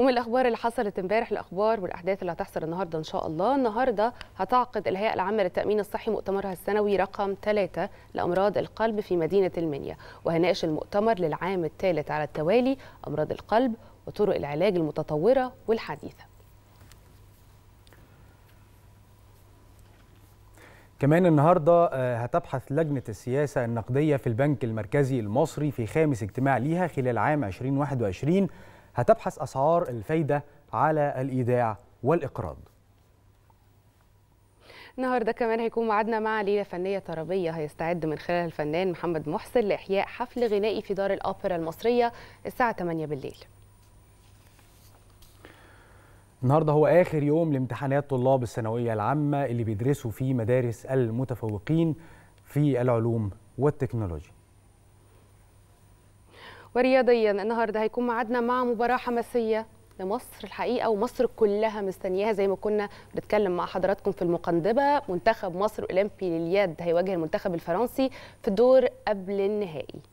ومن الاخبار اللي حصلت امبارح الاخبار والاحداث اللي هتحصل النهارده ان شاء الله النهارده هتعقد الهيئه العامه للتامين الصحي مؤتمرها السنوي رقم 3 لامراض القلب في مدينه المنيا وهناقش المؤتمر للعام الثالث على التوالي امراض القلب وطرق العلاج المتطوره والحديثه كمان النهارده آه، هتبحث لجنه السياسه النقديه في البنك المركزي المصري في خامس اجتماع ليها خلال عام 2021 هتبحث أسعار الفايدة على الإيداع والإقراض النهارده كمان هيكون معادنا مع ليله فنيه طربيه هيستعد من خلالها الفنان محمد محسن لاحياء حفل غنائي في دار الاوبرا المصريه الساعه 8 بالليل. النهارده هو اخر يوم لامتحانات طلاب الثانويه العامه اللي بيدرسوا في مدارس المتفوقين في العلوم والتكنولوجيا. ورياضيا النهارده هيكون معادنا مع مباراه حماسيه لمصر الحقيقه ومصر كلها مستنياها زي ما كنا بنتكلم مع حضراتكم في المقندبه منتخب مصر الاولمبي لليد هيواجه المنتخب الفرنسي في الدور قبل النهائي